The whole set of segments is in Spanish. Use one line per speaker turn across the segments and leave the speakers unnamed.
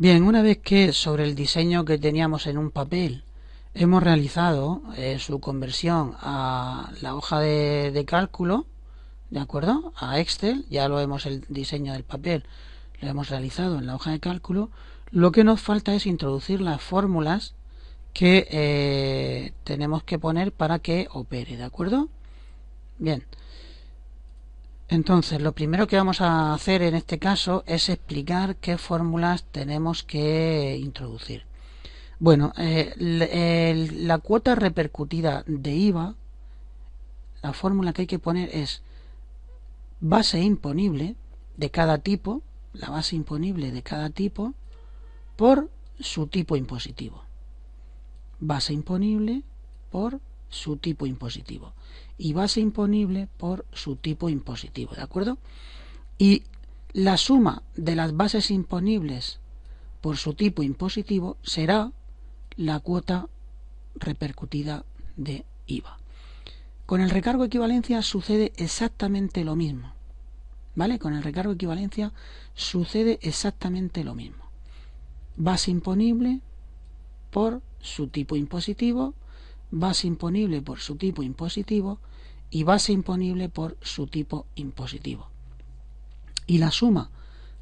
Bien, una vez que sobre el diseño que teníamos en un papel hemos realizado eh, su conversión a la hoja de, cálculo, ¿de acuerdo? A Excel, ya lo hemos el diseño del papel, lo hemos realizado en la hoja de cálculo, lo que nos falta es introducir las fórmulas que eh, tenemos que poner para que opere, ¿de acuerdo? Bien. Entonces, lo primero que vamos a hacer en este caso es explicar qué fórmulas tenemos que introducir. Bueno, eh, la cuota repercutida de IVA, la fórmula que hay que poner es base imponible de cada tipo, la base imponible de cada tipo, por su tipo impositivo. Base imponible por su tipo impositivo y base imponible por su tipo impositivo, ¿de acuerdo? Y la suma de las bases imponibles por su tipo impositivo será la cuota repercutida de IVA. Con el recargo equivalencia sucede exactamente lo mismo. ¿Vale? Con el recargo equivalencia sucede exactamente lo mismo. Base imponible por su tipo impositivo base imponible por su tipo impositivo y base imponible por su tipo impositivo. Y la suma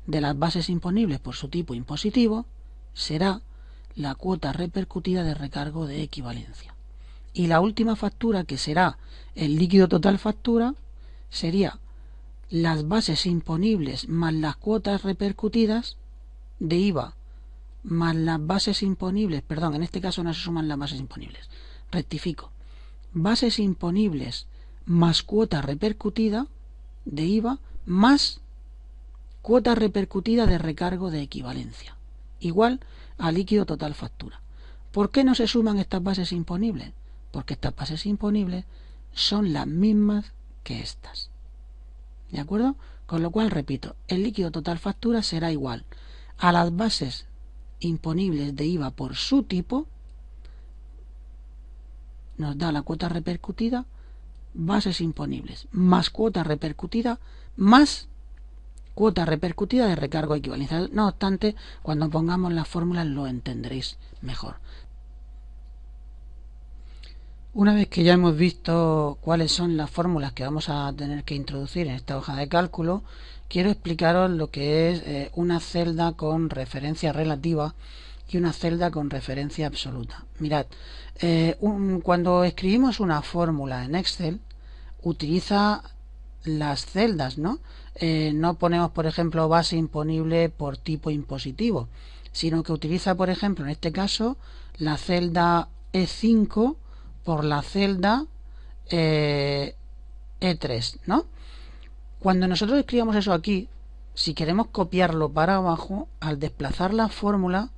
de las bases imponibles por su tipo impositivo será la cuota repercutida de recargo de equivalencia. Y la última factura, que será el líquido total factura, sería las bases imponibles más las cuotas repercutidas de IVA más las bases imponibles, perdón, en este caso no se suman las bases imponibles, rectifico, bases imponibles más cuota repercutida de IVA más cuota repercutida de recargo de equivalencia, igual a líquido total factura. ¿Por qué no se suman estas bases imponibles? Porque estas bases imponibles son las mismas que estas. ¿De acuerdo? Con lo cual, repito, el líquido total factura será igual a las bases imponibles de IVA por su tipo nos da la cuota repercutida, bases imponibles, más cuota repercutida, más cuota repercutida de recargo equivalente No obstante, cuando pongamos las fórmulas lo entenderéis mejor. Una vez que ya hemos visto cuáles son las fórmulas que vamos a tener que introducir en esta hoja de cálculo, quiero explicaros lo que es eh, una celda con referencia relativa y una celda con referencia absoluta. Mirad, eh, cuando escribimos una fórmula en Excel, utiliza las celdas, ¿no? Eh, no ponemos, por ejemplo, base imponible por tipo impositivo, sino que utiliza, por ejemplo, en este caso, la celda E5 por la celda E3, eh, e ¿no? Cuando nosotros escribamos eso aquí, si queremos copiarlo para abajo, al desplazar la fórmula,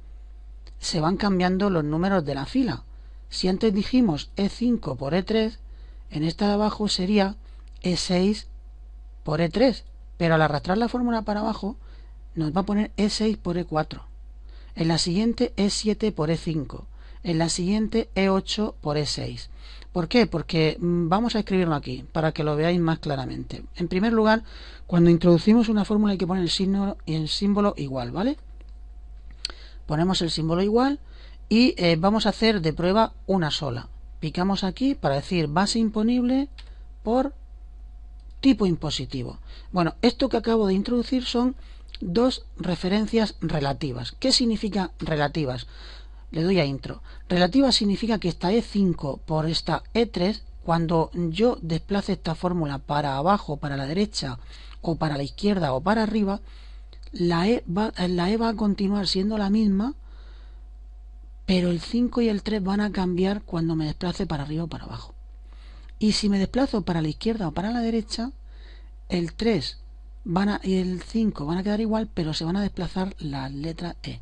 se van cambiando los números de la fila. Si antes dijimos E5 por E3, en esta de abajo sería E6 por E3, pero al arrastrar la fórmula para abajo nos va a poner E6 por E4. En la siguiente E7 por E5. En la siguiente E8 por E6. ¿Por qué? Porque mm, vamos a escribirlo aquí para que lo veáis más claramente. En primer lugar, cuando introducimos una fórmula hay que poner el signo y el símbolo igual, ¿vale? ponemos el símbolo igual y eh, vamos a hacer de prueba una sola. Picamos aquí para decir base imponible por tipo impositivo. Bueno, esto que acabo de introducir son dos referencias relativas. ¿Qué significa relativas? Le doy a intro. Relativa significa que esta E5 por esta E3, cuando yo desplace esta fórmula para abajo, para la derecha, o para la izquierda o para arriba, e la E va, a continuar siendo la misma, pero el 5 y el 3 van a cambiar cuando me desplace para arriba o para abajo. Y si me desplazo para la izquierda o para la derecha, el 3 van y el 5 van a quedar igual, pero se van a desplazar las letras E.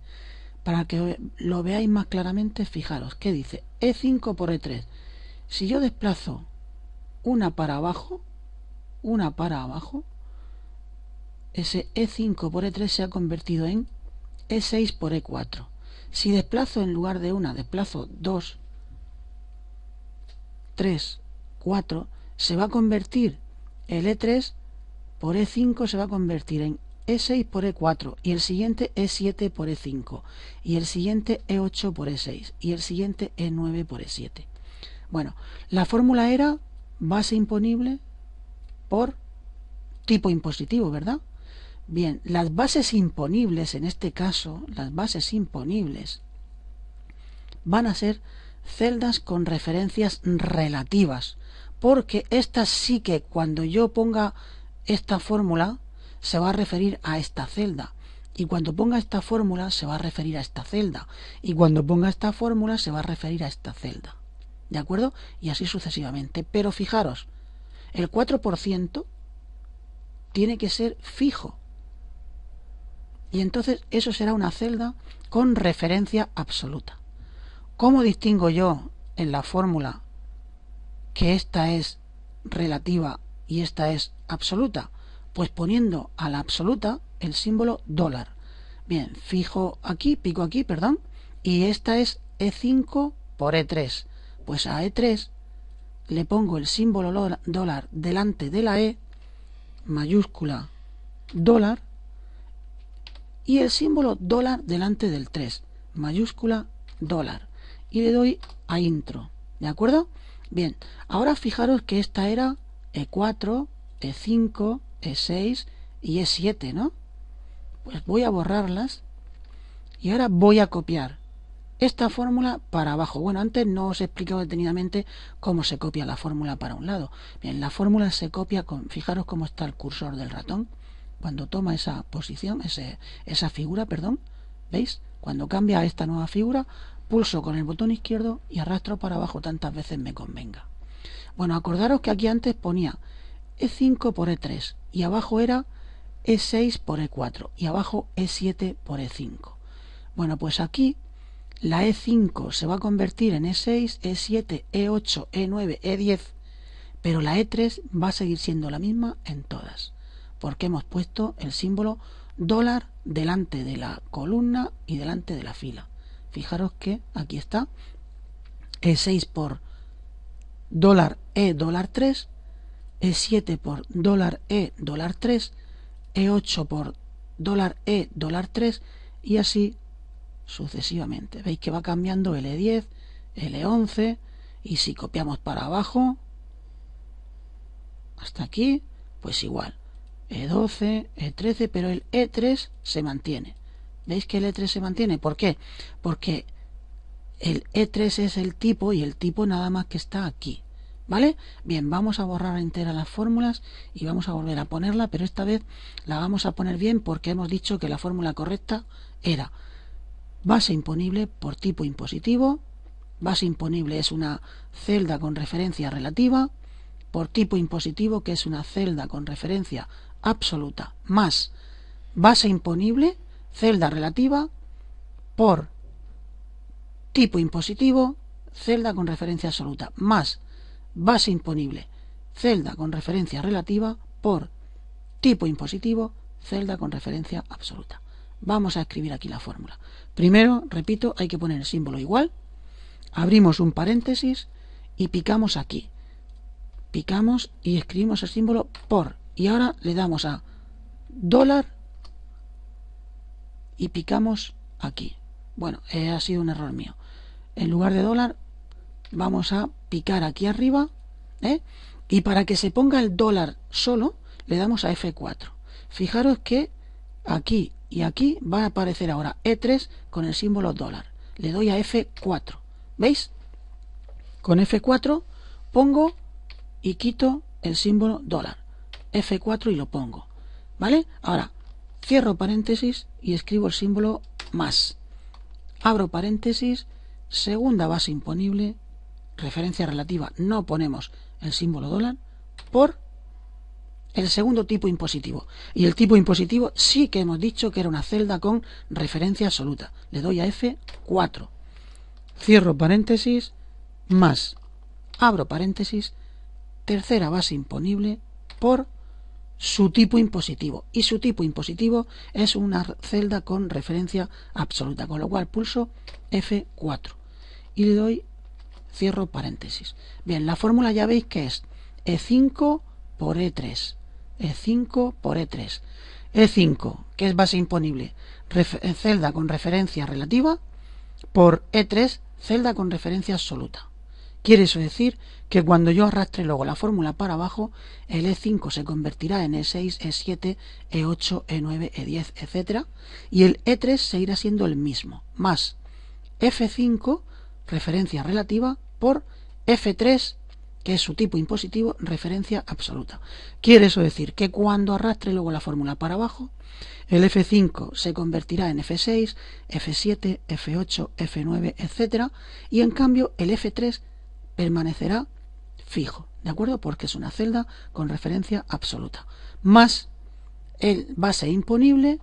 Para que lo veáis más claramente, fijaros, ¿qué dice? E5 por E3. Si yo desplazo una para abajo, una para abajo, ese E5 por E3 se ha convertido en E6 por E4. Si desplazo en lugar de una, desplazo 2, 3, 4, se va a convertir el E3 por E5 se va a convertir en E6 por E4 y el siguiente E7 por E5 y el siguiente E8 por E6 y el siguiente E9 por E7. Bueno, la fórmula era base imponible por tipo impositivo, ¿verdad? Bien, las bases imponibles, en este caso, las bases imponibles, van a ser celdas con referencias relativas, porque estas sí que cuando yo ponga esta fórmula, se va a referir a esta celda. Y cuando ponga esta fórmula, se va a referir a esta celda. Y cuando ponga esta fórmula, se va a referir a esta celda. ¿De acuerdo? Y así sucesivamente. Pero fijaros, el 4% tiene que ser fijo y entonces eso será una celda con referencia absoluta. ¿Cómo distingo yo en la fórmula que esta es relativa y esta es absoluta? Pues poniendo a la absoluta el símbolo dólar. Bien, fijo aquí, pico aquí, perdón, y esta es E5 por E3. Pues a E3 le pongo el símbolo dólar delante de la E, mayúscula dólar, y el símbolo dólar delante del 3, mayúscula dólar. Y le doy a intro, ¿de acuerdo? Bien, ahora fijaros que esta era E4, E5, E6 y E7, ¿no? Pues voy a borrarlas y ahora voy a copiar esta fórmula para abajo. Bueno, antes no os he explicado detenidamente cómo se copia la fórmula para un lado. Bien, la fórmula se copia con, fijaros cómo está el cursor del ratón cuando toma esa posición, ese, esa figura, perdón, ¿veis? Cuando cambia a esta nueva figura, pulso con el botón izquierdo y arrastro para abajo tantas veces me convenga. Bueno, acordaros que aquí antes ponía E5 por E3 y abajo era E6 por E4 y abajo E7 por E5. Bueno, pues aquí la E5 se va a convertir en E6, E7, E8, E9, E10, pero la E3 va a seguir siendo la misma en todas porque hemos puesto el símbolo dólar delante de la columna y delante de la fila. Fijaros que aquí está E6 por dólar E dólar 3, E7 por dólar E dólar 3, E8 por dólar E dólar 3 y así sucesivamente. Veis que va cambiando L10, e L11 e y si copiamos para abajo hasta aquí, pues igual. E12, E13, pero el E3 se mantiene. ¿Veis que el E3 se mantiene? ¿Por qué? Porque el E3 es el tipo y el tipo nada más que está aquí. ¿Vale? Bien, vamos a borrar entera las fórmulas y vamos a volver a ponerla, pero esta vez la vamos a poner bien porque hemos dicho que la fórmula correcta era base imponible por tipo impositivo. Base imponible es una celda con referencia relativa por tipo impositivo, que es una celda con referencia absoluta más base imponible, celda relativa, por tipo impositivo, celda con referencia absoluta, más base imponible, celda con referencia relativa, por tipo impositivo, celda con referencia absoluta. Vamos a escribir aquí la fórmula. Primero, repito, hay que poner el símbolo igual, abrimos un paréntesis y picamos aquí. Picamos y escribimos el símbolo por y ahora le damos a dólar y picamos aquí. Bueno, eh, ha sido un error mío. En lugar de dólar, vamos a picar aquí arriba. ¿eh? Y para que se ponga el dólar solo, le damos a F4. Fijaros que aquí y aquí va a aparecer ahora E3 con el símbolo dólar. Le doy a F4. ¿Veis? Con F4 pongo y quito el símbolo dólar. F4 y lo pongo. ¿Vale? Ahora, cierro paréntesis y escribo el símbolo más. Abro paréntesis, segunda base imponible, referencia relativa, no ponemos el símbolo dólar, por el segundo tipo impositivo. Y el tipo impositivo sí que hemos dicho que era una celda con referencia absoluta. Le doy a F4. Cierro paréntesis, más. Abro paréntesis, tercera base imponible por su tipo impositivo. Y su tipo impositivo es una celda con referencia absoluta, con lo cual pulso F4 y le doy cierro paréntesis. Bien, la fórmula ya veis que es E5 por E3, E5 por E3, E5, que es base imponible, eh, celda con referencia relativa, por E3, celda con referencia absoluta. Quiere eso decir que cuando yo arrastre luego la fórmula para abajo, el E5 se convertirá en E6, E7, E8, E9, E10, etc. Y el E3 seguirá siendo el mismo, más F5, referencia relativa, por F3, que es su tipo impositivo, referencia absoluta. Quiere eso decir que cuando arrastre luego la fórmula para abajo, el F5 se convertirá en F6, F7, F8, F9, etc. Y en cambio el F3 permanecerá fijo, ¿de acuerdo? Porque es una celda con referencia absoluta, más el base imponible,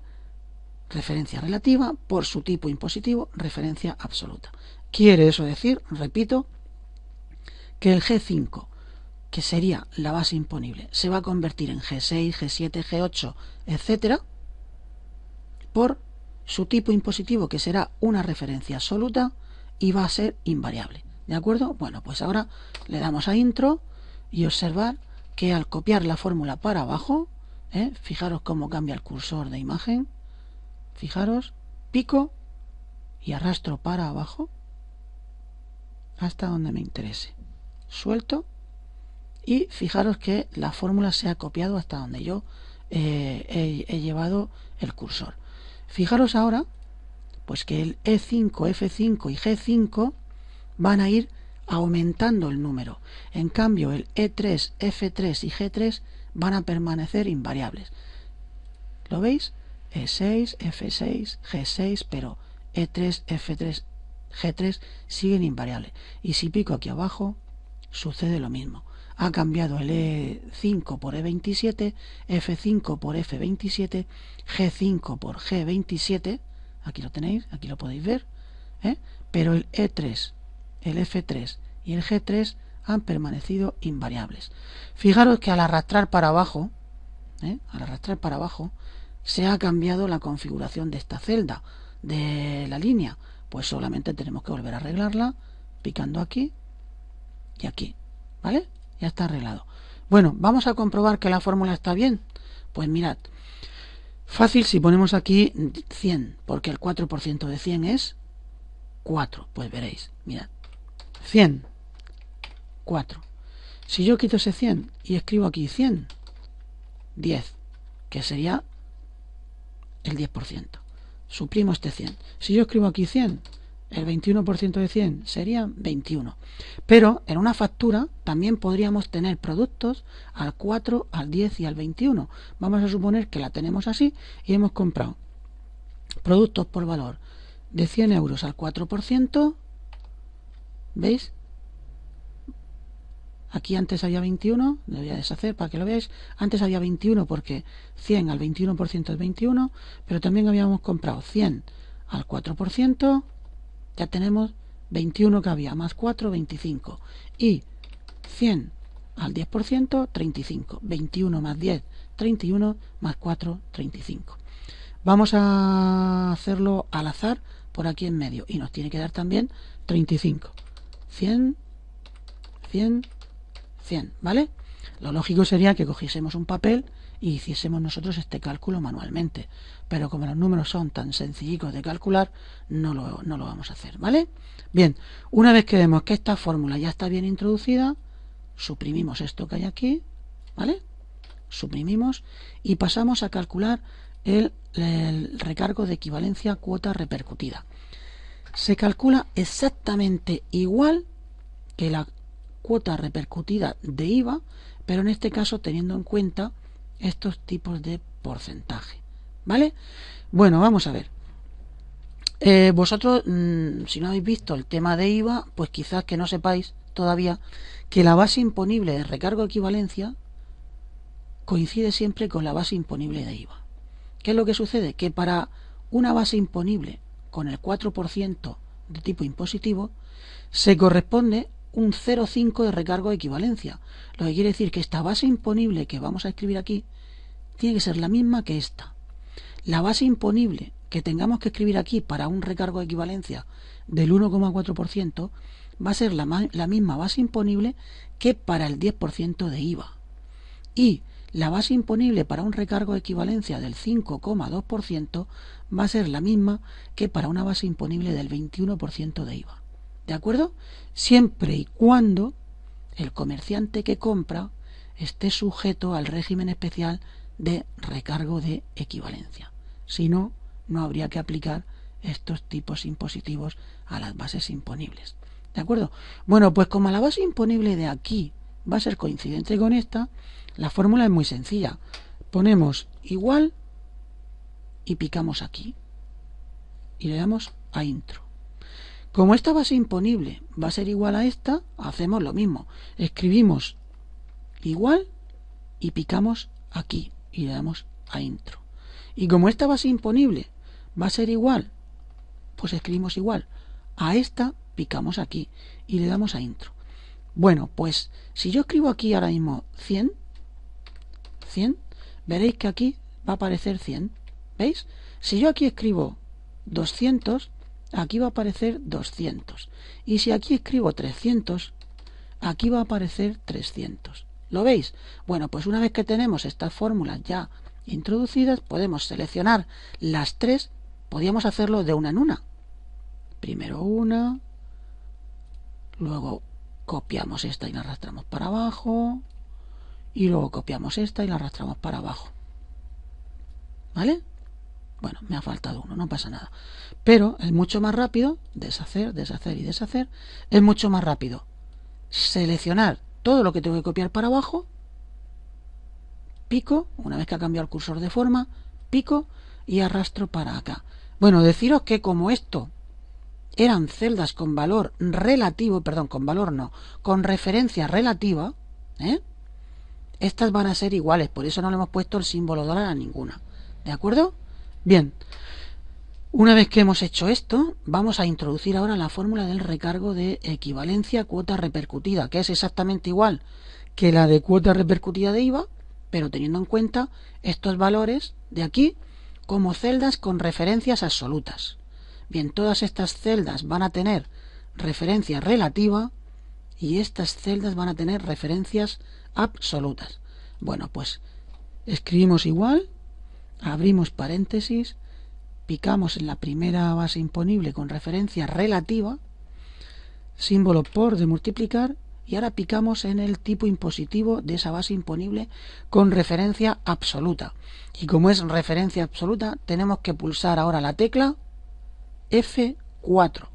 referencia relativa, por su tipo impositivo, referencia absoluta. Quiere eso decir, repito, que el G5, que sería la base imponible, se va a convertir en G6, G7, G8, etcétera, por su tipo impositivo, que será una referencia absoluta y va a ser invariable. ¿De acuerdo? Bueno, pues ahora le damos a intro y observar que al copiar la fórmula para abajo, ¿eh? fijaros cómo cambia el cursor de imagen, fijaros, pico y arrastro para abajo hasta donde me interese. Suelto y fijaros que la fórmula se ha copiado hasta donde yo eh, he, he llevado el cursor. Fijaros ahora, pues que el E5, F5 y G5 van a ir aumentando el número. En cambio, el E3, F3 y G3 van a permanecer invariables. ¿Lo veis? E6, F6, G6, pero E3, F3, G3 siguen invariables. Y si pico aquí abajo, sucede lo mismo. Ha cambiado el E5 por E27, F5 por F27, G5 por G27. Aquí lo tenéis, aquí lo podéis ver. ¿eh? Pero el E3, el F3 y el G3 han permanecido invariables. Fijaros que al arrastrar para abajo, ¿eh? al arrastrar para abajo, se ha cambiado la configuración de esta celda, de la línea. Pues solamente tenemos que volver a arreglarla picando aquí y aquí. ¿Vale? Ya está arreglado. Bueno, vamos a comprobar que la fórmula está bien. Pues mirad, fácil si ponemos aquí 100, porque el 4% de 100 es 4. Pues veréis, mirad, 100, 4. Si yo quito ese 100 y escribo aquí 100, 10, que sería el 10%. Suprimo este 100. Si yo escribo aquí 100, el 21% de 100 sería 21. Pero en una factura también podríamos tener productos al 4, al 10 y al 21. Vamos a suponer que la tenemos así y hemos comprado productos por valor de 100 euros al 4%, ¿Veis? Aquí antes había 21, le voy a deshacer para que lo veáis. Antes había 21 porque 100 al 21% es 21, pero también habíamos comprado 100 al 4%, ya tenemos 21 que había, más 4, 25. Y 100 al 10%, 35. 21 más 10, 31, más 4, 35. Vamos a hacerlo al azar por aquí en medio y nos tiene que dar también 35. 100, 100, 100, ¿vale? Lo lógico sería que cogiésemos un papel y e hiciésemos nosotros este cálculo manualmente, pero como los números son tan sencillos de calcular, no lo, no lo vamos a hacer, ¿vale? Bien, una vez que vemos que esta fórmula ya está bien introducida, suprimimos esto que hay aquí, ¿vale? Suprimimos y pasamos a calcular el recargo de equivalencia cuota repercutida se calcula exactamente igual que la cuota repercutida de IVA, pero en este caso teniendo en cuenta estos tipos de porcentaje. ¿Vale? Bueno, vamos a ver. Eh, vosotros, mm, si no habéis visto el tema de IVA, pues quizás que no sepáis todavía que la base imponible de recargo equivalencia coincide siempre con la base imponible de IVA. ¿Qué es lo que sucede? Que para una base imponible con el 4% de tipo impositivo, se corresponde un 0,5 de recargo de equivalencia. Lo que quiere decir que esta base imponible que vamos a escribir aquí tiene que ser la misma que esta. La base imponible que tengamos que escribir aquí para un recargo de equivalencia del 1,4% va a ser la, misma base imponible que para el 10% de IVA. Y la base imponible para un recargo de equivalencia del 5,2% va a ser la misma que para una base imponible del 21% de IVA. ¿De acuerdo? Siempre y cuando el comerciante que compra esté sujeto al régimen especial de recargo de equivalencia. Si no, no habría que aplicar estos tipos impositivos a las bases imponibles. ¿De acuerdo? Bueno, pues como la base imponible de aquí va a ser coincidente con esta, la fórmula es muy sencilla. Ponemos igual y picamos aquí. Y le damos a intro. Como esta base imponible, va a ser igual a esta, hacemos lo mismo. Escribimos igual y picamos aquí y le damos a intro. Y como esta base imponible, va a ser igual, pues escribimos igual. A esta picamos aquí y le damos a intro. Bueno, pues si yo escribo aquí ahora mismo 100, 100, veréis que aquí va a aparecer 100. ¿Veis? Si yo aquí escribo 200, aquí va a aparecer 200. Y si aquí escribo 300, aquí va a aparecer 300. ¿Lo veis? Bueno, pues una vez que tenemos estas fórmulas ya introducidas, podemos seleccionar las tres. Podíamos hacerlo de una en una. Primero una, luego copiamos esta y la arrastramos para abajo, y luego copiamos esta y la arrastramos para abajo. ¿Vale? Bueno, me ha faltado uno, no pasa nada. Pero es mucho más rápido, deshacer, deshacer y deshacer, es mucho más rápido seleccionar todo lo que tengo que copiar para abajo, pico, una vez que ha cambiado el cursor de forma, pico y arrastro para acá. Bueno, deciros que como esto eran celdas con valor relativo, perdón, con valor no, con referencia relativa, ¿eh? Estas van a ser iguales, por eso no le hemos puesto el símbolo dólar a ninguna. ¿De acuerdo? Bien. Una vez que hemos hecho esto, vamos a introducir ahora la fórmula del recargo de equivalencia cuota repercutida, que es exactamente igual que la de cuota repercutida de IVA, pero teniendo en cuenta estos valores de aquí como celdas con referencias absolutas. Bien, todas estas celdas van a tener referencia relativa y estas celdas van a tener referencias absolutas. Bueno, pues escribimos igual, abrimos paréntesis, picamos en la primera base imponible con referencia relativa, símbolo por de multiplicar, y ahora picamos en el tipo impositivo de esa base imponible con referencia absoluta. Y como es referencia absoluta, tenemos que pulsar ahora la tecla F4.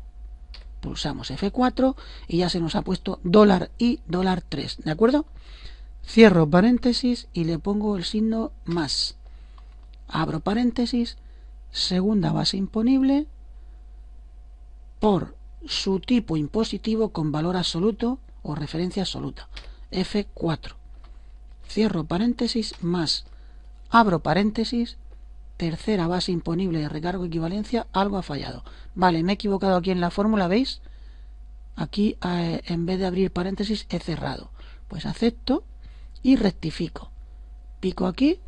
Pulsamos F4 y ya se nos ha puesto dólar y dólar 3, ¿de acuerdo? Cierro paréntesis y le pongo el signo más. Abro paréntesis, segunda base imponible por su tipo impositivo con valor absoluto o referencia absoluta, F4. Cierro paréntesis más. Abro paréntesis, tercera base imponible de recargo equivalencia, algo ha fallado. Vale, me he equivocado aquí en la fórmula, ¿veis? Aquí eh, en vez de abrir paréntesis he cerrado. Pues acepto y rectifico. Pico aquí,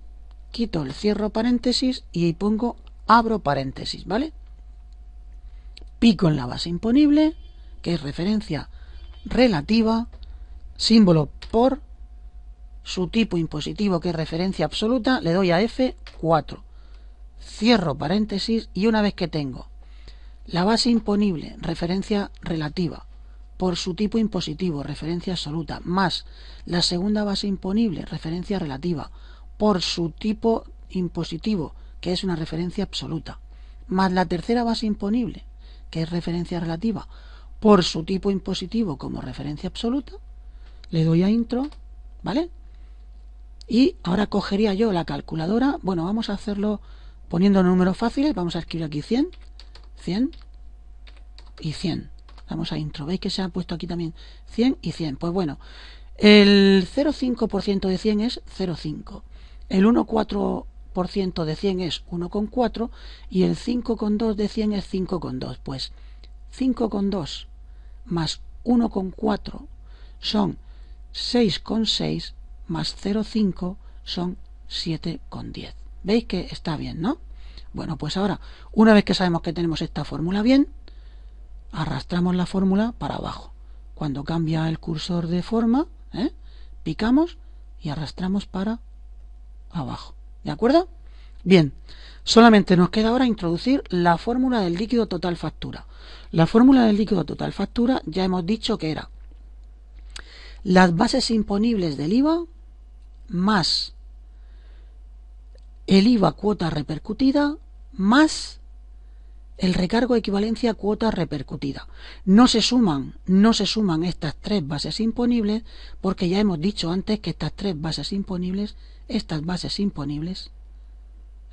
quito el cierro paréntesis y pongo abro paréntesis, ¿vale? Pico en la base imponible, que es referencia relativa, símbolo por, su tipo impositivo, que es referencia absoluta, le doy a F4. Cierro paréntesis y una vez que tengo la base imponible, referencia relativa, por su tipo impositivo, referencia absoluta, más la segunda base imponible, referencia relativa, por su tipo impositivo, que es una referencia absoluta, más la tercera base imponible, que es referencia relativa, por su tipo impositivo como referencia absoluta, le doy a intro, ¿vale? Y ahora cogería yo la calculadora, bueno, vamos a hacerlo poniendo números fáciles, vamos a escribir aquí 100, 100 y 100. Vamos a intro. ¿Veis que se ha puesto aquí también 100 y 100? Pues bueno, el 0,5% de 100 es 0,5. El 1,4% de 100 es 1,4 y el 5,2 de 100 es 5,2. Pues 5,2 más 1,4 son 6,6 más 0,5 son 7,10. ¿Veis que está bien, no? Bueno, pues ahora, una vez que sabemos que tenemos esta fórmula bien, arrastramos la fórmula para abajo. Cuando cambia el cursor de forma, ¿eh? picamos y arrastramos para abajo. ¿De acuerdo? Bien, solamente nos queda ahora introducir la fórmula del líquido total factura. La fórmula del líquido total factura ya hemos dicho que era las bases imponibles del IVA más el IVA cuota repercutida más el recargo equivalencia cuota repercutida. No se suman, no se suman estas tres bases imponibles, porque ya hemos dicho antes que estas tres bases imponibles, estas bases imponibles,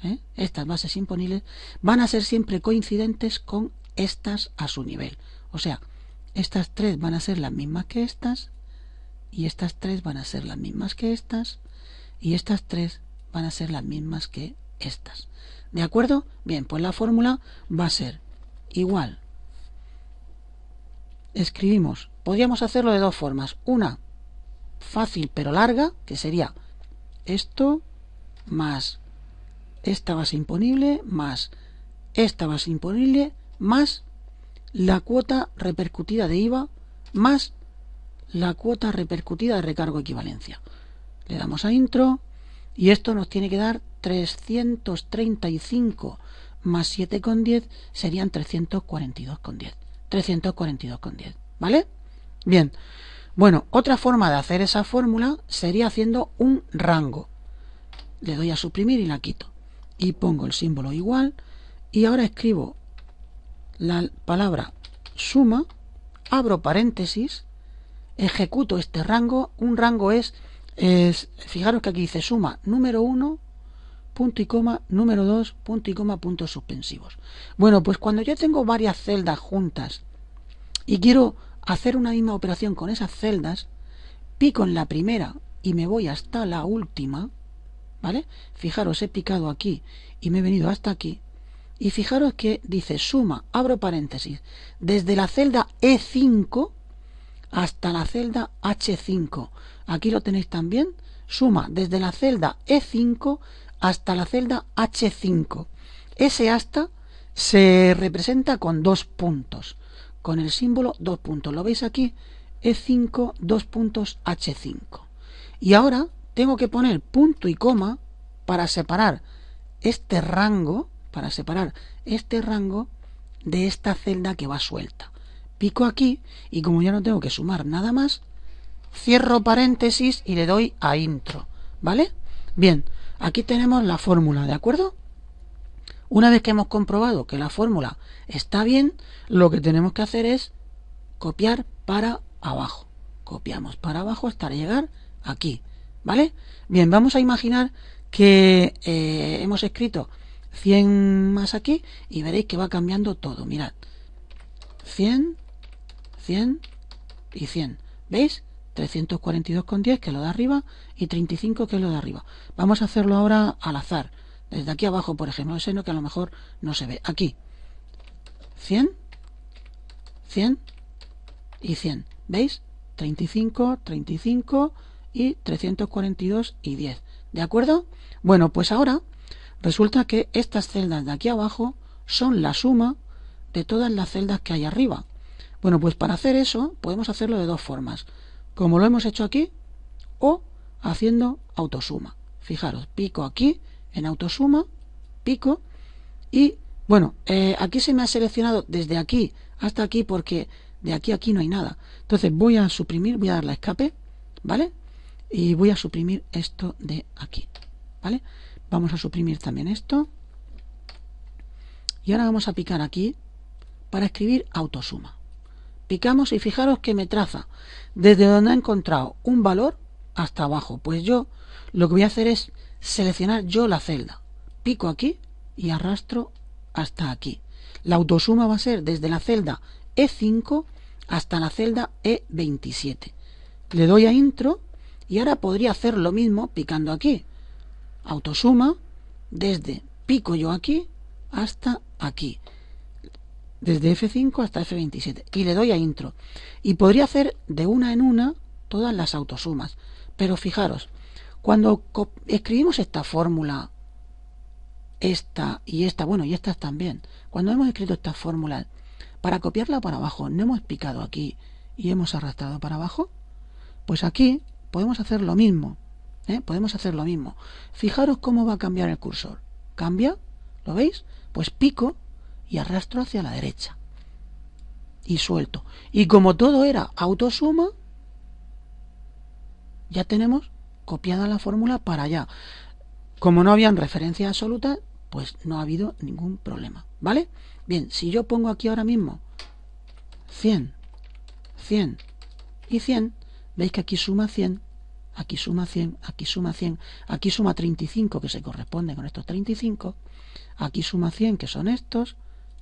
¿eh? estas bases imponibles, van a ser siempre coincidentes con estas a su nivel. O sea, estas tres van a ser las mismas que estas, y estas tres van a ser las mismas que estas, y estas tres van a ser las mismas que estas. ¿De acuerdo? Bien, pues la fórmula va a ser igual. Escribimos. Podríamos hacerlo de dos formas. Una fácil pero larga, que sería esto más esta base imponible más esta base imponible más la cuota repercutida de IVA más la cuota repercutida de recargo equivalencia. Le damos a intro, y esto nos tiene que dar 335 más 7,10 serían 342,10. 342,10. ¿Vale? Bien. Bueno, otra forma de hacer esa fórmula sería haciendo un rango. Le doy a suprimir y la quito. Y pongo el símbolo igual. Y ahora escribo la palabra suma, abro paréntesis, ejecuto este rango. Un rango es es, fijaros que aquí dice suma número 1, punto y coma, número 2, punto y coma, puntos suspensivos. Bueno, pues cuando yo tengo varias celdas juntas y quiero hacer una misma operación con esas celdas, pico en la primera y me voy hasta la última, ¿vale? Fijaros, he picado aquí y me he venido hasta aquí. Y fijaros que dice suma, abro paréntesis, desde la celda E5 hasta la celda H5. Aquí lo tenéis también. Suma desde la celda E5 hasta la celda H5. Ese hasta se representa con dos puntos, con el símbolo dos puntos. Lo veis aquí, E5, dos puntos, H5. Y ahora tengo que poner punto y coma para separar este rango, para separar este rango de esta celda que va suelta. Pico aquí y como ya no tengo que sumar nada más, cierro paréntesis y le doy a intro, ¿vale? Bien, aquí tenemos la fórmula, ¿de acuerdo? Una vez que hemos comprobado que la fórmula está bien, lo que tenemos que hacer es copiar para abajo. Copiamos para abajo hasta llegar aquí, ¿vale? Bien, vamos a imaginar que eh, hemos escrito 100 más aquí y veréis que va cambiando todo, mirad. 100, 100 y 100. ¿Veis? 342,10, que es lo de arriba, y 35, que es lo de arriba. Vamos a hacerlo ahora al azar. Desde aquí abajo, por ejemplo, el seno que a lo mejor no se ve. Aquí, 100, 100 y 100. ¿Veis? 35, 35 y 342 y 10. ¿De acuerdo? Bueno, pues ahora resulta que estas celdas de aquí abajo son la suma de todas las celdas que hay arriba. Bueno, pues para hacer eso podemos hacerlo de dos formas como lo hemos hecho aquí, o haciendo autosuma. Fijaros, pico aquí, en autosuma, pico, y bueno, eh, aquí se me ha seleccionado desde aquí hasta aquí porque de aquí a aquí no hay nada. Entonces voy a suprimir, voy a dar la escape, ¿vale? Y voy a suprimir esto de aquí, ¿vale? Vamos a suprimir también esto. Y ahora vamos a picar aquí para escribir autosuma picamos y fijaros que me traza desde donde ha encontrado un valor hasta abajo. Pues yo lo que voy a hacer es seleccionar yo la celda. Pico aquí y arrastro hasta aquí. La autosuma va a ser desde la celda E5 hasta la celda E27. Le doy a intro y ahora podría hacer lo mismo picando aquí. Autosuma desde pico yo aquí hasta aquí desde F5 hasta F27 y le doy a intro. Y podría hacer de una en una todas las autosumas. Pero fijaros, cuando escribimos esta fórmula, esta y esta, bueno, y estas también, cuando hemos escrito esta fórmula, para copiarla para abajo, no hemos picado aquí y hemos arrastrado para abajo, pues aquí podemos hacer lo mismo. ¿eh? Podemos hacer lo mismo. Fijaros cómo va a cambiar el cursor. ¿Cambia? ¿Lo veis? Pues pico y arrastro hacia la derecha. Y suelto. Y como todo era autosuma, ya tenemos copiada la fórmula para allá. Como no habían referencia absoluta, pues no ha habido ningún problema. ¿Vale? Bien, si yo pongo aquí ahora mismo 100, 100 y 100, veis que aquí suma 100, aquí suma 100, aquí suma 100, aquí suma 35 que se corresponde con estos 35, aquí suma 100 que son estos,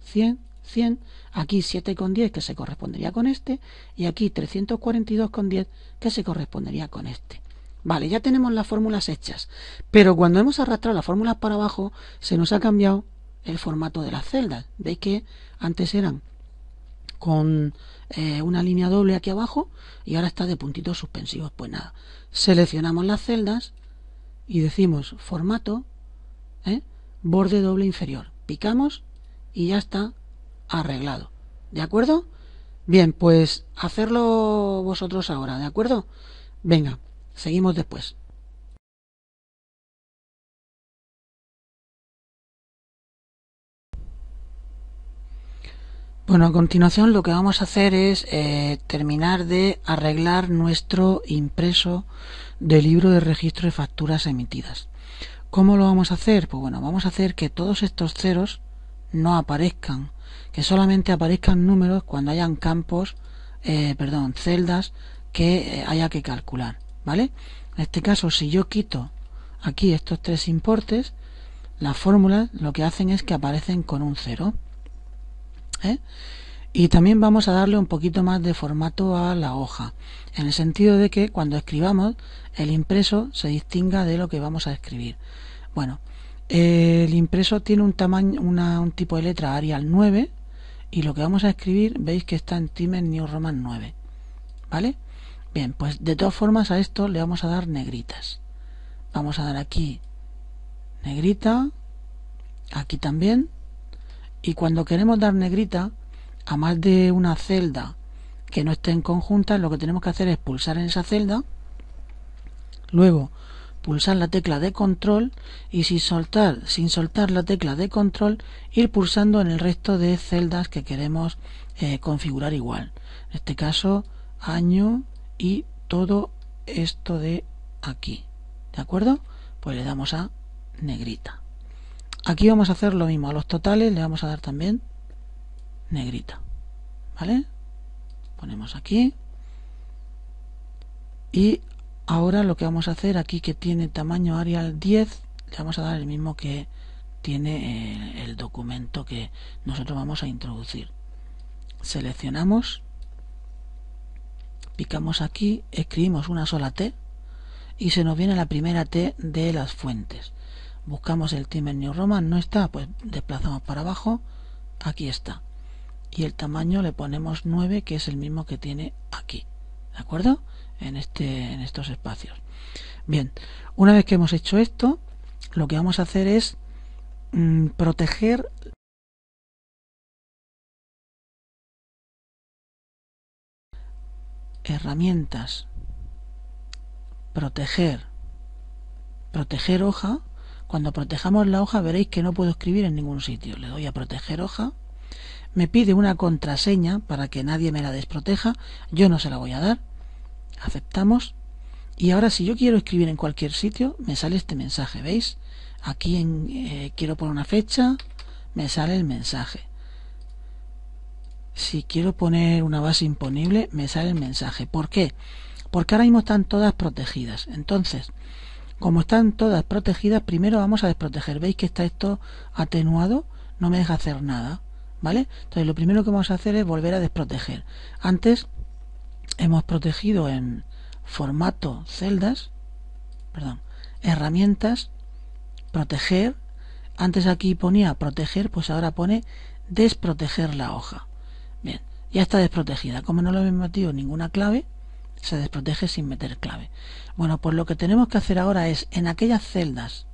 100, 100, aquí 7,10 que se correspondería con este y aquí 342,10 que se correspondería con este. Vale, ya tenemos las fórmulas hechas, pero cuando hemos arrastrado las fórmulas para abajo se nos ha cambiado el formato de las celdas. Veis que antes eran con eh, una línea doble aquí abajo y ahora está de puntitos suspensivos. Pues nada, seleccionamos las celdas y decimos formato, ¿eh? borde doble inferior. Picamos y ya está arreglado. ¿De acuerdo? Bien, pues hacerlo vosotros ahora, ¿de acuerdo? Venga, seguimos después. Bueno, a continuación lo que vamos a hacer es eh, terminar de arreglar nuestro impreso de libro de registro de facturas emitidas. ¿Cómo lo vamos a hacer? Pues bueno, vamos a hacer que todos estos ceros no aparezcan, que solamente aparezcan números cuando hayan campos, eh, perdón, celdas que eh, haya que calcular, ¿vale? En este caso, si yo quito aquí estos tres importes, las fórmulas lo que hacen es que aparecen con un cero. ¿eh? Y también vamos a darle un poquito más de formato a la hoja, en el sentido de que cuando escribamos, el impreso se distinga de lo que vamos a escribir. Bueno, el impreso tiene un tamaño, un tipo de letra Arial 9 y lo que vamos a escribir, veis que está en Times New Roman 9, ¿vale? Bien, pues de todas formas a esto le vamos a dar negritas. Vamos a dar aquí negrita, aquí también, y cuando queremos dar negrita a más de una celda que no esté en conjunta lo que tenemos que hacer es pulsar en esa celda, luego pulsar la tecla de control y sin soltar, sin soltar la tecla de control ir pulsando en el resto de celdas que queremos eh, configurar igual. En este caso, año y todo esto de aquí. ¿De acuerdo? Pues le damos a negrita. Aquí vamos a hacer lo mismo. A los totales le vamos a dar también negrita. ¿Vale? Ponemos aquí. Y Ahora lo que vamos a hacer aquí que tiene tamaño Arial 10, le vamos a dar el mismo que tiene eh, el, documento que nosotros vamos a introducir. Seleccionamos, picamos aquí, escribimos una sola T y se nos viene la primera T de las fuentes. Buscamos el Timer New Roman, no está, pues desplazamos para abajo, aquí está. Y el tamaño le ponemos 9, que es el mismo que tiene aquí. ¿De acuerdo? en, este, en estos espacios. Bien, una vez que hemos hecho esto, lo que vamos a hacer es mm, proteger herramientas, proteger, proteger hoja. Cuando protejamos la hoja veréis que no puedo escribir en ningún sitio. Le doy a proteger hoja. Me pide una contraseña para que nadie me la desproteja. Yo no se la voy a dar aceptamos y ahora si yo quiero escribir en cualquier sitio me sale este mensaje veis aquí en eh, quiero poner una fecha me sale el mensaje si quiero poner una base imponible me sale el mensaje ¿por qué? porque ahora mismo están todas protegidas entonces como están todas protegidas primero vamos a desproteger veis que está esto atenuado no me deja hacer nada ¿vale? entonces lo primero que vamos a hacer es volver a desproteger antes hemos protegido en formato celdas, perdón, herramientas, proteger. Antes aquí ponía proteger, pues ahora pone desproteger la hoja. Bien, ya está desprotegida. Como no le hemos metido ninguna clave, se desprotege sin meter clave. Bueno, pues lo que tenemos que hacer ahora es en aquellas celdas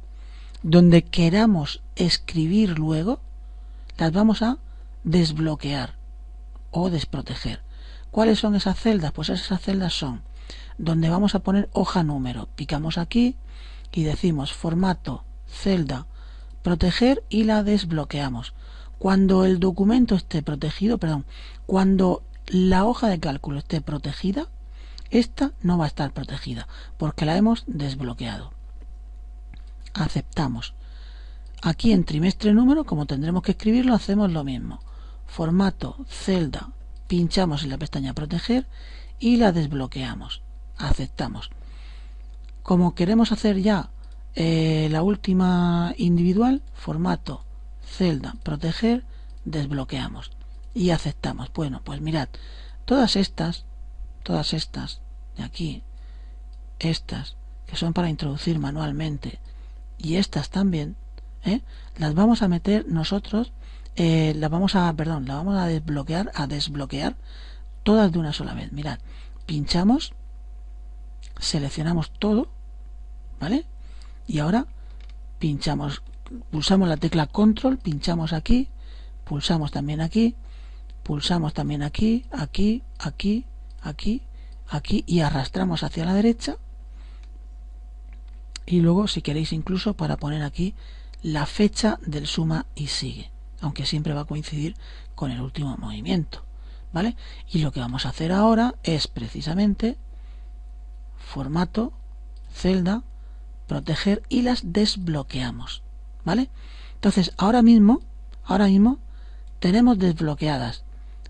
donde queramos escribir luego, las vamos a desbloquear o desproteger. ¿Cuáles son esas celdas? Pues esas celdas son donde vamos a poner hoja número. Picamos aquí y decimos formato, celda, proteger y la desbloqueamos. Cuando el documento esté protegido, perdón, cuando la hoja de cálculo esté protegida, esta no va a estar protegida porque la hemos desbloqueado. Aceptamos. Aquí en trimestre número, como tendremos que escribirlo, hacemos lo mismo. Formato, celda, pinchamos en la pestaña Proteger y la desbloqueamos. Aceptamos. Como queremos hacer ya eh, la última individual, formato, celda, proteger, desbloqueamos y aceptamos. Bueno, pues mirad, todas estas, todas estas de aquí, estas que son para introducir manualmente y estas también, ¿eh? las vamos a meter nosotros eh, la vamos a, perdón, la vamos a desbloquear, a desbloquear todas de una sola vez. Mirad, pinchamos, seleccionamos todo, ¿vale? Y ahora pinchamos, pulsamos la tecla control, pinchamos aquí, pulsamos también aquí, pulsamos también aquí, aquí, aquí, aquí, aquí y arrastramos hacia la derecha. Y luego, si queréis incluso, para poner aquí la fecha del suma y sigue aunque siempre va a coincidir con el último movimiento. ¿Vale? Y lo que vamos a hacer ahora es precisamente formato, celda, proteger y las desbloqueamos. ¿Vale? Entonces, ahora mismo, ahora mismo, tenemos desbloqueadas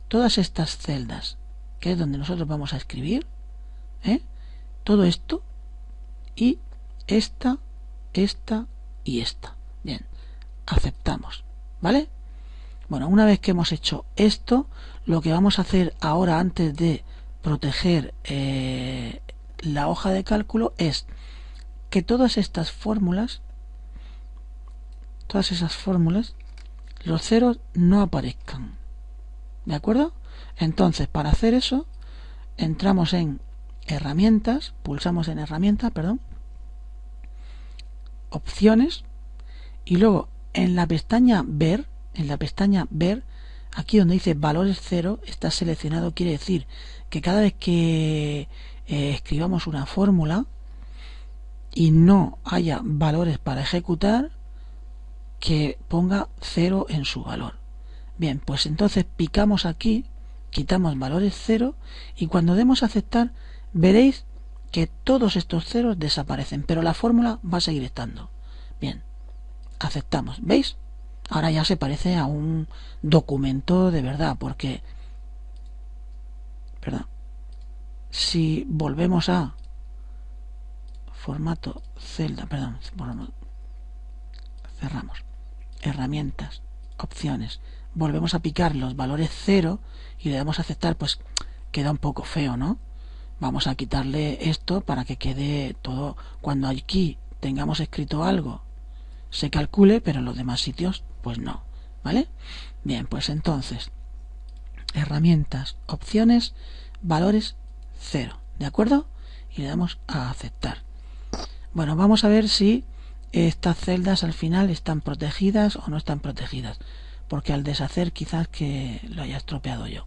todas estas celdas, que es donde nosotros vamos a escribir, ¿eh? todo esto y esta, esta y esta. Bien, aceptamos, ¿vale? Bueno, una vez que hemos hecho esto, lo que vamos a hacer ahora antes de proteger eh, la hoja de cálculo es que todas estas fórmulas, todas esas fórmulas, los ceros no aparezcan. ¿De acuerdo? Entonces, para hacer eso, entramos en herramientas, pulsamos en herramientas, perdón, opciones, y luego en la pestaña ver, en la pestaña Ver, aquí donde dice valores cero, está seleccionado. Quiere decir que cada vez que eh, escribamos una fórmula y no haya valores para ejecutar, que ponga cero en su valor. Bien, pues entonces picamos aquí, quitamos valores cero y cuando demos a aceptar veréis que todos estos ceros desaparecen, pero la fórmula va a seguir estando. Bien, aceptamos, ¿veis? ahora ya se parece a un documento de verdad, porque, Si volvemos a formato celda, perdón, cerramos, herramientas, opciones, volvemos a picar los valores cero y le damos a aceptar, pues queda un poco feo, ¿no? Vamos a quitarle esto para que quede todo, cuando aquí tengamos escrito algo se calcule, pero en los demás sitios, pues no. ¿Vale? Bien, pues entonces, herramientas, opciones, valores, cero. ¿De acuerdo? Y le damos a aceptar. Bueno, vamos a ver si estas celdas al final están protegidas o no están protegidas. Porque al deshacer quizás que lo haya estropeado yo.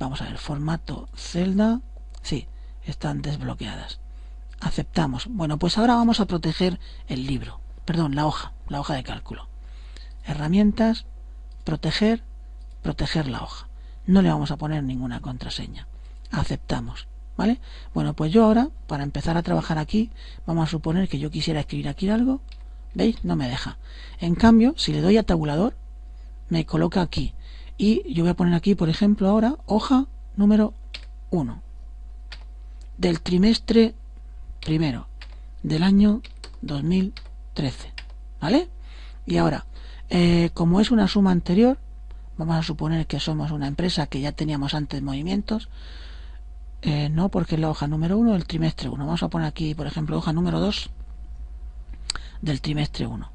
Vamos a ver, formato celda. Sí, están desbloqueadas. Aceptamos. Bueno, pues ahora vamos a proteger el libro perdón, la hoja, la hoja de cálculo. Herramientas, proteger, proteger la hoja. No le vamos a poner ninguna contraseña. Aceptamos. ¿Vale? Bueno, pues yo ahora, para empezar a trabajar aquí, vamos a suponer que yo quisiera escribir aquí algo. ¿Veis? No me deja. En cambio, si le doy a tabulador, me coloca aquí. Y yo voy a poner aquí, por ejemplo, ahora hoja número 1 del trimestre primero del año 2000. 13. ¿Vale? Y ahora, eh, como es una suma anterior, vamos a suponer que somos una empresa que ya teníamos antes movimientos. Eh, no, porque es la hoja número 1 del trimestre 1. Vamos a poner aquí, por ejemplo, hoja número 2 del trimestre 1.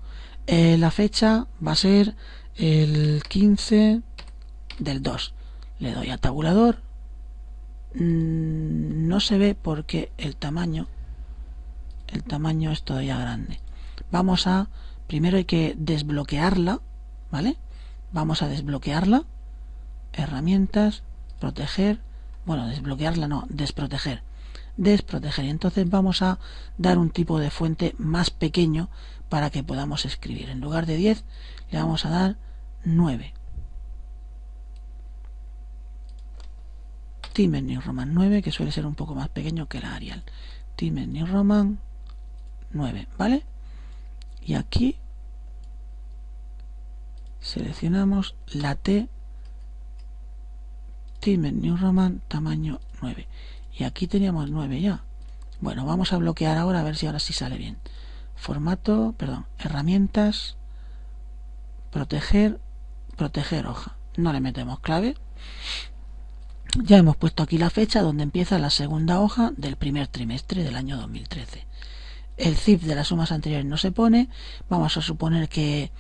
Eh, la fecha va a ser el 15 del 2. Le doy a tabulador. Mm, no se ve porque el tamaño, el tamaño es todavía grande. Vamos a, primero hay que desbloquearla, ¿vale? Vamos a desbloquearla, herramientas, proteger, bueno, desbloquearla no, desproteger, desproteger. entonces vamos a dar un tipo de fuente más pequeño para que podamos escribir. En lugar de 10 le vamos a dar 9. Timen New Roman 9, que suele ser un poco más pequeño que la Arial. Timen New Roman 9, ¿vale? y aquí seleccionamos la T Timer New Roman tamaño 9 y aquí teníamos 9 ya bueno vamos a bloquear ahora a ver si ahora sí sale bien formato perdón herramientas proteger proteger hoja no le metemos clave ya hemos puesto aquí la fecha donde empieza la segunda hoja del primer trimestre del año 2013 el zip de las sumas anteriores no se pone, vamos a suponer que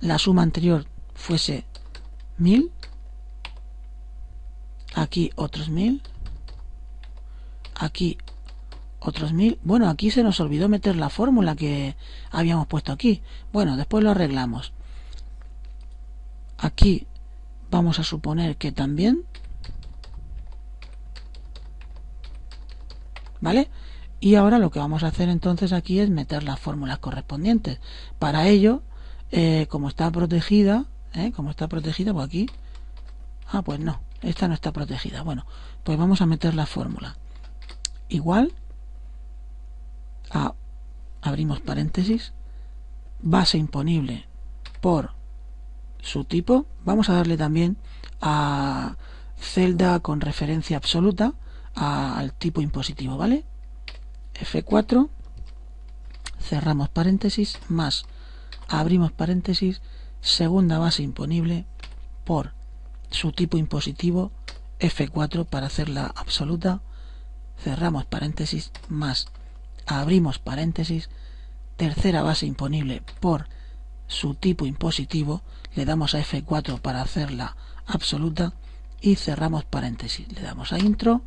la suma anterior fuese 1000, aquí otros 1000, aquí otros 1000, bueno, aquí se nos olvidó meter la fórmula que habíamos puesto aquí, bueno, después lo arreglamos. Aquí vamos a suponer que también ¿vale? Y ahora lo que vamos a hacer entonces aquí es meter las fórmulas correspondientes. Para ello, eh, como está protegida, ¿eh? como está protegida, pues aquí. Ah, pues no, esta no está protegida. Bueno, pues vamos a meter la fórmula. Igual a, abrimos paréntesis, base imponible por su tipo. Vamos a darle también a celda con referencia absoluta al tipo impositivo, ¿vale? F4, cerramos paréntesis, más, abrimos paréntesis, segunda base imponible por su tipo impositivo F4 para hacerla absoluta, cerramos paréntesis, más, abrimos paréntesis, tercera base imponible por su tipo impositivo, le damos a F4 para hacerla absoluta y cerramos paréntesis, le damos a intro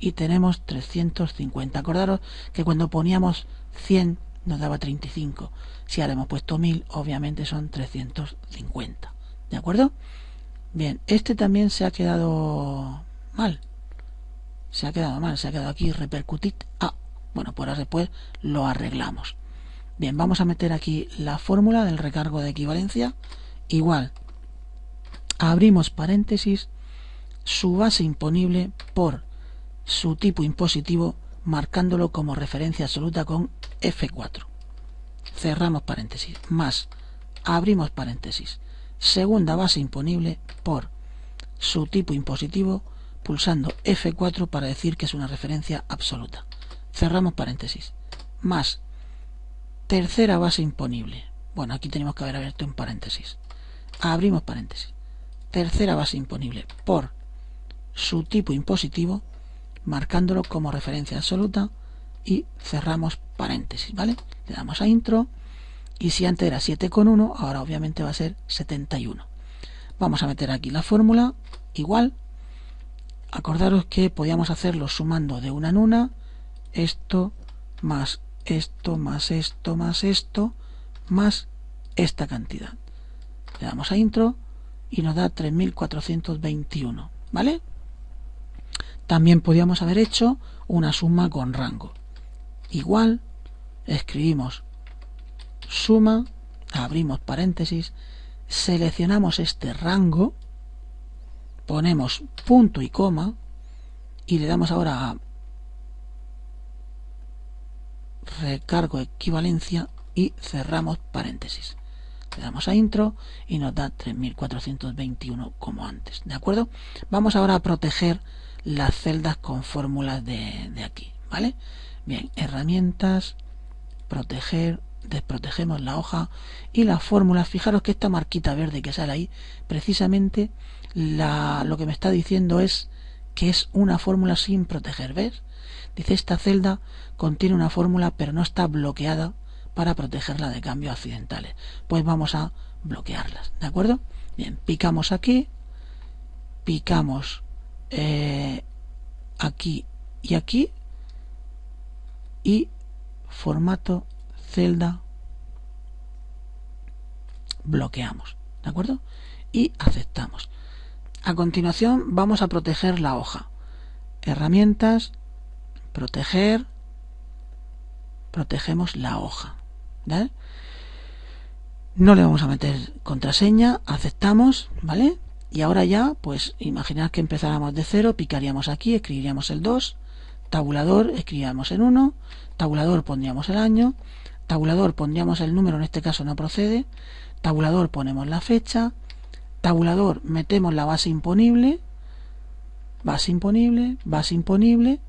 y tenemos 350. Acordaros que cuando poníamos 100 nos daba 35. Si ahora hemos puesto 1000, obviamente son 350. ¿De acuerdo? Bien, este también se ha quedado mal. Se ha quedado mal, se ha quedado aquí repercutit Ah, bueno, pues ahora después lo arreglamos. Bien, vamos a meter aquí la fórmula del recargo de equivalencia. Igual, abrimos paréntesis, su base imponible por su tipo impositivo marcándolo como referencia absoluta con F4. Cerramos paréntesis. Más. Abrimos paréntesis. Segunda base imponible por su tipo impositivo pulsando F4 para decir que es una referencia absoluta. Cerramos paréntesis. Más. Tercera base imponible. Bueno, aquí tenemos que haber abierto un paréntesis. Abrimos paréntesis. Tercera base imponible por su tipo impositivo marcándolo como referencia absoluta y cerramos paréntesis, ¿vale? Le damos a intro y si antes era 7,1, ahora obviamente va a ser 71. Vamos a meter aquí la fórmula, igual. Acordaros que podíamos hacerlo sumando de una en una, esto más esto más esto más esto más esta cantidad. Le damos a intro y nos da 3421, ¿vale? También podíamos haber hecho una suma con rango. Igual, escribimos suma, abrimos paréntesis, seleccionamos este rango, ponemos punto y coma y le damos ahora a recargo equivalencia y cerramos paréntesis. Le damos a intro y nos da 3421 como antes. ¿De acuerdo? Vamos ahora a proteger las celdas con fórmulas de, aquí, ¿vale? Bien, herramientas, proteger, desprotegemos la hoja y las fórmulas. Fijaros que esta marquita verde que sale ahí, precisamente lo que me está diciendo es que es una fórmula sin proteger, ¿ves? Dice esta celda contiene una fórmula pero no está bloqueada para protegerla de cambios accidentales. Pues vamos a bloquearlas, ¿de acuerdo? Bien, picamos aquí, picamos eh, aquí y aquí y formato celda bloqueamos de acuerdo y aceptamos a continuación vamos a proteger la hoja herramientas proteger protegemos la hoja ¿vale? no le vamos a meter contraseña aceptamos vale y ahora ya, pues imaginad que empezáramos de cero, picaríamos aquí, escribiríamos el 2, tabulador, escribíamos el 1, tabulador pondríamos el año, tabulador pondríamos el número, en este caso no procede, tabulador ponemos la fecha, tabulador metemos la base imponible, base imponible, base imponible,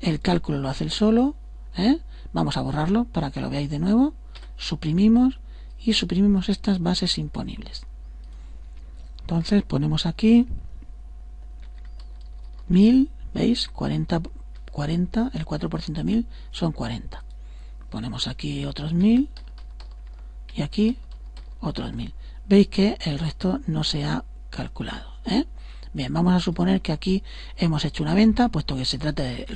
el cálculo lo hace el solo, ¿eh? vamos a borrarlo para que lo veáis de nuevo, suprimimos y suprimimos estas bases imponibles. Entonces ponemos aquí 1000, ¿veis? 40, 40 el 4% de 1000 son 40. Ponemos aquí otros 1000 y aquí otros 1000. Veis que el resto no se ha calculado. ¿eh? Bien, vamos a suponer que aquí hemos hecho una venta, puesto que se trata del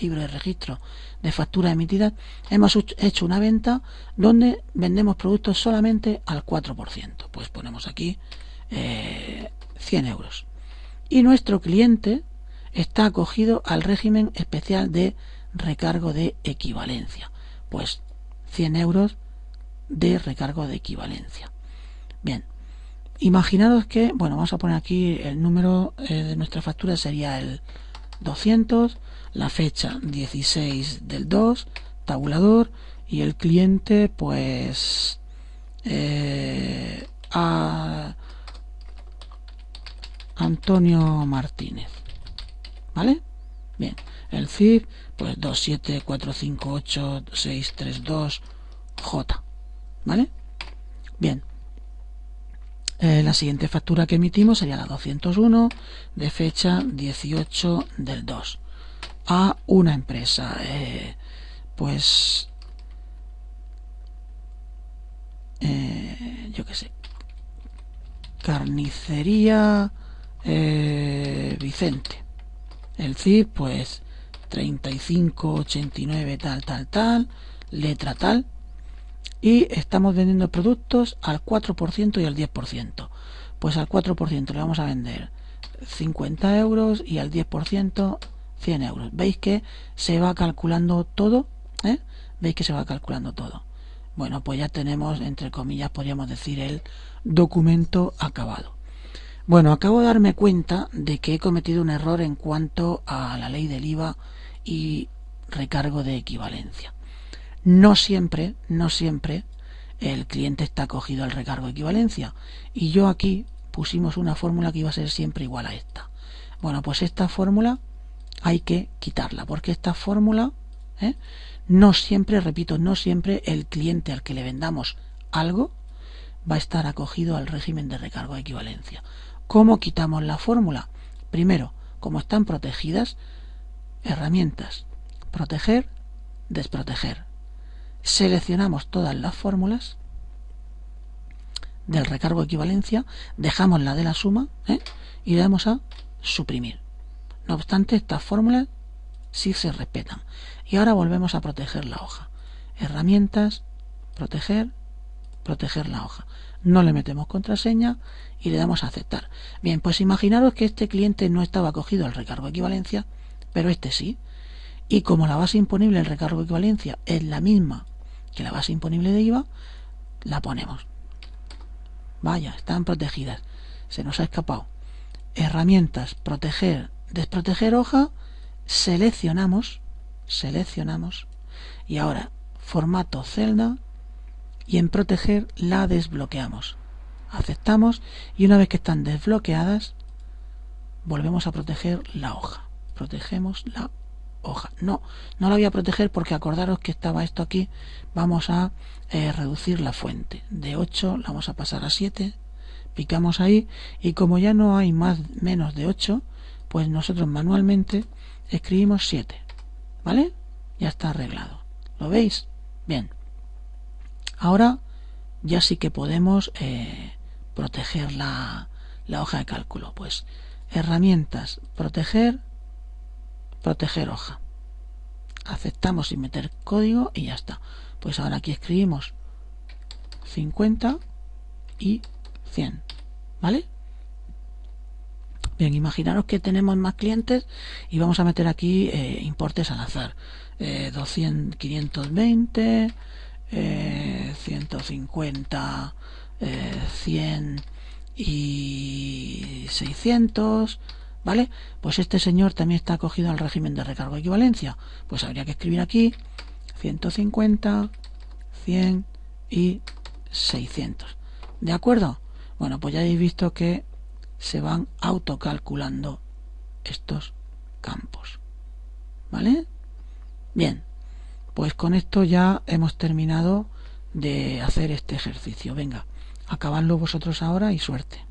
libro de registro de factura emitida, hemos hecho una venta donde vendemos productos solamente al 4%. Pues ponemos aquí 100 eh, euros. Y nuestro cliente está acogido al régimen especial de recargo de equivalencia. Pues 100 euros de recargo de equivalencia. Bien, imaginaos que, bueno, vamos a poner aquí el número eh, de nuestra factura sería el 200, la fecha 16 del 2, tabulador y el cliente pues eh, Antonio Martínez. ¿Vale? Bien, el CIF, pues 27458632 j ¿Vale? Bien. Eh, la siguiente factura que emitimos sería la 201 de fecha 18 del 2 a una empresa. Eh, pues... Eh, yo qué sé. Carnicería. Eh, Vicente. El CIP, pues 3589 tal, tal, tal, letra tal. Y estamos vendiendo productos al 4% y al 10%. Pues al 4% le vamos a vender 50 euros y al 10% 100 euros. ¿Veis que se va calculando todo? ¿Eh? ¿Veis que se va calculando todo? Bueno, pues ya tenemos, entre comillas, podríamos decir, el documento acabado. Bueno, acabo de darme cuenta de que he cometido un error en cuanto a la ley del IVA y recargo de equivalencia. No siempre, no siempre el cliente está acogido al recargo de equivalencia. Y yo aquí pusimos una fórmula que iba a ser siempre igual a esta. Bueno, pues esta fórmula hay que quitarla, porque esta fórmula ¿eh? no siempre, repito, no siempre el cliente al que le vendamos algo va a estar acogido al régimen de recargo de equivalencia. ¿Cómo quitamos la fórmula? Primero, como están protegidas, herramientas, proteger, desproteger. Seleccionamos todas las fórmulas del recargo equivalencia, dejamos la de la suma ¿eh? y le damos a suprimir. No obstante, estas fórmulas sí se respetan. Y ahora volvemos a proteger la hoja. Herramientas, proteger, proteger la hoja. No le metemos contraseña y le damos a aceptar. Bien, pues imaginaros que este cliente no estaba acogido al recargo equivalencia, pero este sí. Y como la base imponible del recargo equivalencia es la misma que la base imponible de IVA, la ponemos. Vaya, están protegidas. Se nos ha escapado. Herramientas, proteger, desproteger hoja, seleccionamos, seleccionamos. Y ahora, formato celda, y en proteger la desbloqueamos. Aceptamos y una vez que están desbloqueadas, volvemos a proteger la hoja. Protegemos la hoja. No, no la voy a proteger porque acordaros que estaba esto aquí. Vamos a eh, reducir la fuente. De 8 la vamos a pasar a 7. Picamos ahí y como ya no hay más menos de 8, pues nosotros manualmente escribimos 7. ¿Vale? Ya está arreglado. ¿Lo veis? Bien. Ahora ya sí que podemos eh, proteger la, hoja de cálculo. Pues herramientas, proteger, proteger hoja. Aceptamos sin meter código y ya está. Pues ahora aquí escribimos 50 y 100. ¿Vale? Bien, imaginaros que tenemos más clientes y vamos a meter aquí eh, importes al azar. 200, eh, 520, 150, 100 eh, y 600, ¿vale? Pues este señor también está acogido al régimen de recargo de equivalencia. Pues habría que escribir aquí 150, 100 y 600. ¿De acuerdo? Bueno, pues ya habéis visto que se van autocalculando estos campos. ¿Vale? Bien, pues con esto ya hemos terminado de hacer este ejercicio. Venga, acabadlo vosotros ahora y suerte.